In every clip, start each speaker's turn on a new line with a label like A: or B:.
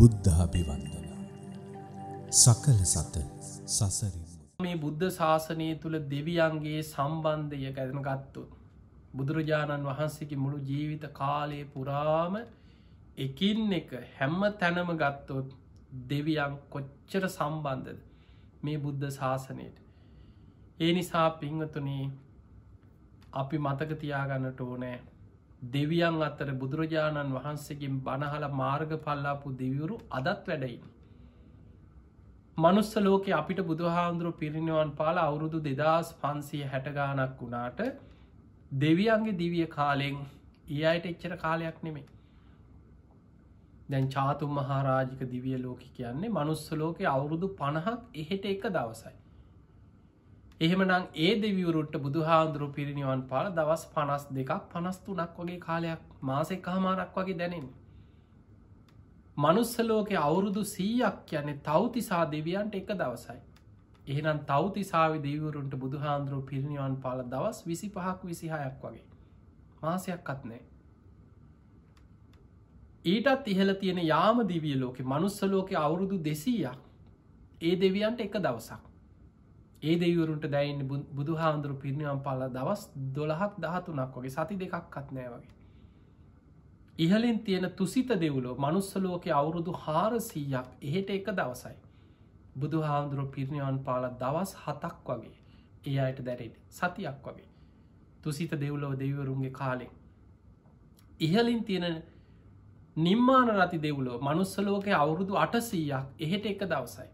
A: බුද්ධාභිවන්දන සකල සත සසරින් මේ බුද්ධ ශාසනය තුළ දෙවියන්ගේ සම්බන්ධය ගැන ගත්තු බුදුරජාණන් වහන්සේගේ මුළු ජීවිත කාලය පුරාම එකින් එක හැම්ම තැනම ගත්තොත් දෙවියන් කොච්චර සම්බන්ධද මේ බුද්ධ ශාසනයට ඒ නිසා පිංවතුනේ අපි මතක තියාගන්නට ඕනෑ දෙවියන් අත්තර බුදුරජාණන් වහන්සේගෙන් බණහල මාර්ග පල්ලාපු දෙවිවරු අදත් වැඩයින්. මනුස්ස ලෝකෙ අපිට බුදුහාන්දුරු පිරිනිවන් පාල අවුරුදු දෙදස් පන්සිය හැටගානක් වුණාට දෙවියන්ගේ දිවිය කාලෙෙන් ඒ අයට එච්චර කාලයක් නෙමේ දැන් චාතුම් මහාරාජික දිවිය ලෝක කියන්නේ මනුස්ස ලෝකෙ අවුරුදු පණහක් එහෙට එක දවසයි එහෙමනම් ඒ දෙවිවරුට බුදුහාන්දුරු පිරිනිවන් පාල දවස් පනස් දෙකක් පනස්තුනක් වගේ කාලයක් මාසෙක් හමාරක් වගේ දැනෙන්. මනුස්සලෝක අවුරුදු සීයක් යනෙ තවතිසා දෙවියන්ට එක දවසයි. එහෙනම් තවතිසාවි දෙවරුන්ට බුදුහාන්දුරු පිරිනිවන් පාල දවස් විසි පහක් විසිහයක් වගේ. මාසයක් අත්නෑ. ඊටත් ඉහල තියෙන යාම දිවිය ලෝකෙ මනුස්සලෝක අවුරුදු දෙසීයක් ඒ දෙවියන්ට එක දවසක්. ඒ දෙවරුන්ට දැයින්න බුදු හාමුදුරු පිරිනිවම් පාල දවස් දොළහක් දහතුනක් වගේ සති දෙකක් කත්නෑ වගේ. ඉහලින් තියෙන තුසිත දෙවුලෝ මනුස්සලෝක අවුරුදු හාරසීයක් එහෙට එක දවසයි. බුදු හාමුදුරු පිරිනිවන් පාල දවස් හතක් වගේ ඒ අයට දැරෙට සතියක් වගේ. තුසිත දෙව්ලෝ දෙවරුන්ගේ කාලෙෙන්. ඉහලින් තියෙන නිර්මාණ රති දෙවුලෝ මනුස්සලෝක අවුරුදු අටසීයක් එහෙට එක දවසයි.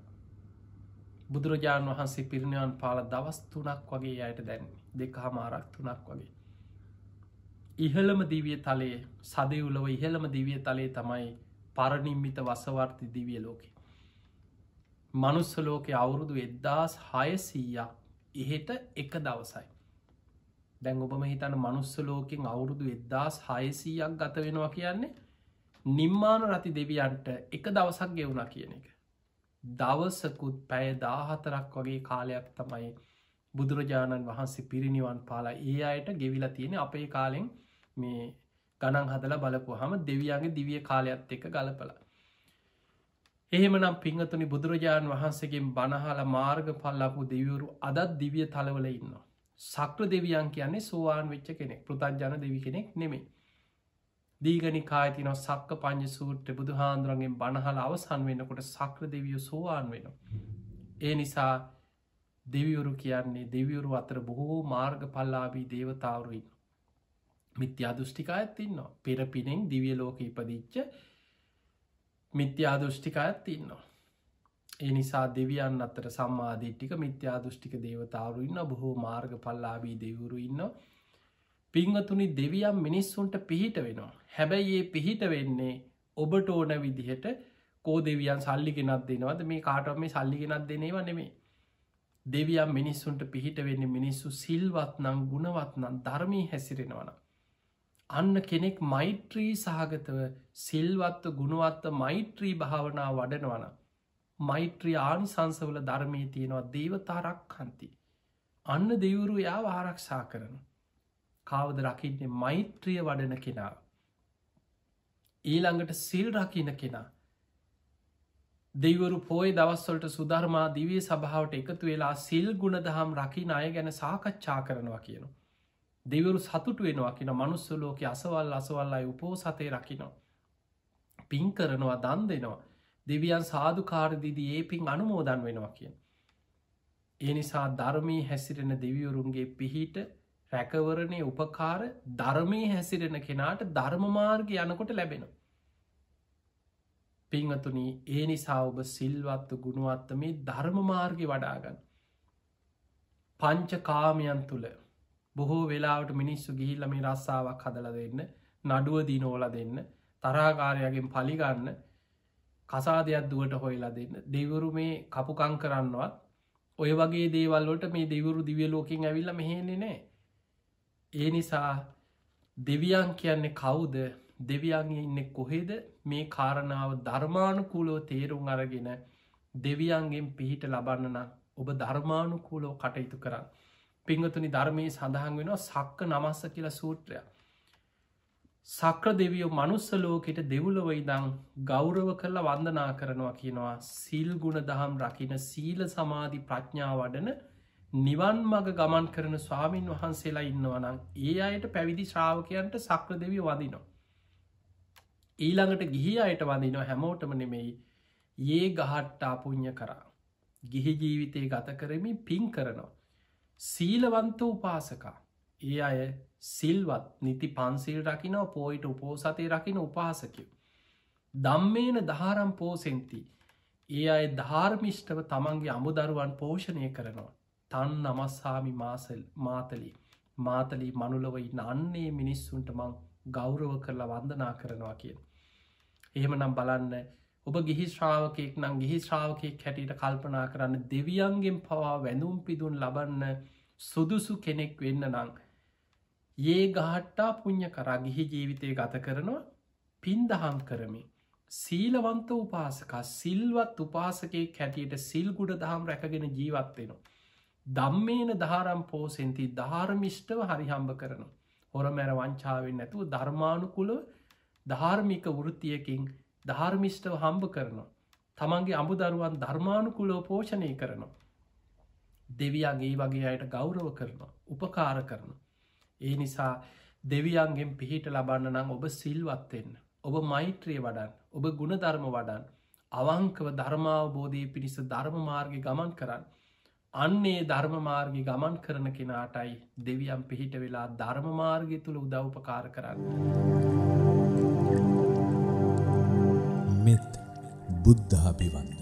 A: බුදුරජාණන් වහන්සේ පිරිණිවන් පාල දවස් තුනක් වගේ අයට දැන්නේ දෙක හමාරක් තුනක් වගේ. ඉහළම දිවිය තලයේ සදවුලව ඉහළම දිවිය තලේ තමයි පරණිම්මිත වසවර්ති දිවිය ලෝකෙ. මනුස්ස ලෝකෙ අවුරුදු එද්දාස් හයසීයක් එහෙට එක දවසයි. දැන් ඔබම හිතන මනුස්ස ලෝකෙන් අවුරුදු එද්දාස් හයසීයක් ගත වෙනවා කියන්නේ නිර්මාණ රති දෙවියන්ට එක දවසක් ගෙවුණා කියන එක. දවසකුත් පැය දාහතරක් වගේ කාලයක් තමයි බුදුරජාණන් වහන්සේ පිරිනිවන් පාලා ඒ අයට ගෙවිලා තියෙන අපේ කාලෙන් මේ ගණන් හදලා බලපු හම දෙවියන්ගේ දිවිය කාලයක්ත් එක ගලපලා. එහෙමනම් පිංහතුනි බුදුරජාණන් වහන්සේගෙන් බණහල මාර්ග පල්ලපු දෙවරු අදත් දිවිය තලවල ඉන්නවා. සක්‍ර දෙවියන් කියන්නේ සෝවාන් වෙච්ච කෙනෙක් ප්‍රතජ්ජන දෙවි කෙනෙක් නෙමේ. දීගනිකාය තින සක්ක පංජ සූට්‍ර බුදු හාන්දුරන්ගෙන් බණහල අවසන් වෙනකොට සක්‍ර දෙවියෝ සෝවාන් වෙන. ඒ නිසා දෙවියවරු කියන්නේ දෙවියවරු අතර බොහෝ මාර්ග පල්ලාබී දේවතාවරුයි. මිත්‍යා දෘෂ්ටිකායත් තින්නවා පෙරපිනෙන් දිවියලෝක ඉපදිච්ච මිත්‍යා දෘෂ්ටිකායත් තින්නවා. ඒ නිසා දෙවියන් අතර සම්මාධීට්ටික මිත්‍යා දෘෂ්ටික දේවතාවරු ඉන්න බොහෝ මාර්ග පල්ලාබී දෙවුරු ඉන්නවා පිංවතුනි දෙවියම් මිනිස්සුන්ට පිහිට වෙනවා. හැබැයි ඒ පිහිට වෙන්නේ ඔබට ඕන විදිහට කෝ දෙවියන් සල්ලිගෙනත් දෙනවද මේ කාටම මේ සල්ලිගෙනත් දෙනවා නෙමේ. දෙවියම් මිනිස්සුන්ට පිහිට වෙන්නේ මිනිස්සු සිල්වත්නං ගුණවත්නන් ධර්මී හැසිරෙනවන. අන්න කෙනෙක් මෛත්‍රී සහගතව සිල්වත්ව ගුණවත්ත මෛත්‍රී භාවනා වඩනවන. මෛත්‍රී ආනිසංසවල ධර්මී තියෙනවා දේවතා රක්කන්ති. අන්න දෙවුරු යා ආරක්ෂා කරනවා. කාවද රකින්නේ මෛත්‍රිය වඩන කෙනා. ඊළඟට සිල් රකින කෙනා. දෙවරු පෝය දවස්වලට සුධර්මා දිවිය සභාවට එකතු වෙලා සිල් ගුණ දහම් රකින අය ගැන සාකච්ඡා කරනවා කියනු. දෙවරු සතුට වෙනවා කියන මනුස්සලෝක අසවල් අසවල් අයි උපෝ සතය රකිනවා. පින් කරනවා දන් දෙනවා. දෙවියන් සාධකාරදිදී ඒ පින් අනුමෝදන් වෙනවා කියන. ඒ නිසා ධර්මී හැසිරෙන දෙවියවරුන්ගේ පිහිට රැකවරණය උපකාර ධර්මය හැසිරෙන කෙනාට ධර්මමාර්ග යනකොට ලැබෙන. පිංහතුන ඒ නිසා ඔබ සිල්වත්ව ගුණුවත්ත මේ ධර්මමාර්ග වඩාගන්න. පංච කාමයන් තුළ බොහෝ වෙලාවට මිනිස්සු ගිහිල්ලම රස්සාාවක් හදල දෙන්න නඩුව දිනෝල දෙන්න තරාකාරයගෙන් පලිගන්න කසාදයක් දුවට හොයලා දෙන්න දෙවරු මේ කපුකං කරන්නවත් ඔය වගේ දේවල්ලට මේ දෙවරු දිවියලෝකින් ඇවිල්ල මෙහෙන්නේ නෑ ඒ නිසා දෙවියන් කියන්නේ කවුද දෙවියන්ගේ ඉන්න කොහේද මේ කාරණාව ධර්මානුකූලෝ තේරුම් අරගෙන දෙවියන්ගෙන් පිහිට ලබන්නන ඔබ ධර්මානුකූලෝ කටයුතු කරන්න. පිංහතුනි ධර්මයේ සඳහන් වෙනවා සක්ක නමස්ස කියලා සූත්‍රය. සක්‍ර දෙවියෝ මනුස්සලෝකෙට දෙවුලවයිදං ගෞරව කරලා වන්දනා කරනවා කියනවා සිල්ගුණ දහම් රකින සීල සමාධි ප්‍රඥා වඩන නිවන් මඟ ගමන් කරන ස්වාමීන් වහන්සේලා ඉන්නවනම් ඒ අයට පැවිදි ශ්‍රාවකයන්ට සක්‍ර දෙවී වදිනවා. ඊළඟට ගිහි අයට වදිනො හැමෝටම නෙමෙයි ඒ ගහට්ටා පුුණ්්‍ය කරා. ගිහි ජීවිතය ගත කරමින් පින් කරනවා. සීලවන්ත උපාසකා ඒ අය සිල්වත් නිති පන්සිල් රකිනව පෝයිට උපෝසතය රකින උපාසකයෝ. දම්මේන ධාරම් පෝසෙන්ති ඒ අය ධාර්මිෂ්ටව තමන්ගේ අමුදරුවන් පෝෂණය කරනවා. තන් නමස්සාමි මාසල් මාතලි මාතලි මනුලවයි නන්නේ මිනිස්සුන්ට මං ගෞරව කරලා වන්දනා කරනවා කියෙන්. එහෙම නම් බලන්න ඔබ ගිහි ශ්‍රාවකයෙක් නම් ගිහි ශ්‍රාවකයෙක් හැටියට කල්පනා කරන්න දෙවියන්ගෙන් පවා වැඳුම් පිදුන් ලබන්න සුදුසු කෙනෙක් වෙන්න නං. ඒ ගහට්ටා පුං්ඥ කරා ගිහි ජීවිතය ගත කරනවා පින්දහම් කරමි. සීලවන්ත උපාසක සිල්වත් උපාසකේ කැටියට සිල්ගුඩ දහම් රැකගෙන ජීවත්වෙනවා. දම්මේන ධාරම් පෝසෙන්ති ධාර්මිෂ්ටව හරි හම්බ කරනවා. හොර මැර වංචාවෙන් නැතුව ධර්මානුකුල ධාර්මික වෘතියකින් ධාර්මිෂ්ටව හම්බ කරනවා. තමන්ගේ අඹු දරුවන් ධර්මානුකුලෝ පෝෂණය කරනවා. දෙවියන්ගේ වගේ අයට ගෞරව කරනවා උපකාර කරන. ඒ නිසා දෙවියන්ගෙන් පිහිට ලබන්න නම් ඔබ සිල්වත්වෙන්න. ඔබ මෛත්‍රිය වඩන් ඔබ ගුණධර්ම වඩන් අවංකව ධර්මාවබෝධය පිණිස ධර්ම මාර්ග ගමන් කරන්න අන්නේ ධර්මමාර්ගි ගමන් කරන කෙනාටයි දෙවියම් පිහිට වෙලා ධර්මමාර්ගය තුළ උදව්පකාර කරන්න. මෙත් බුද්ධාභිවන්.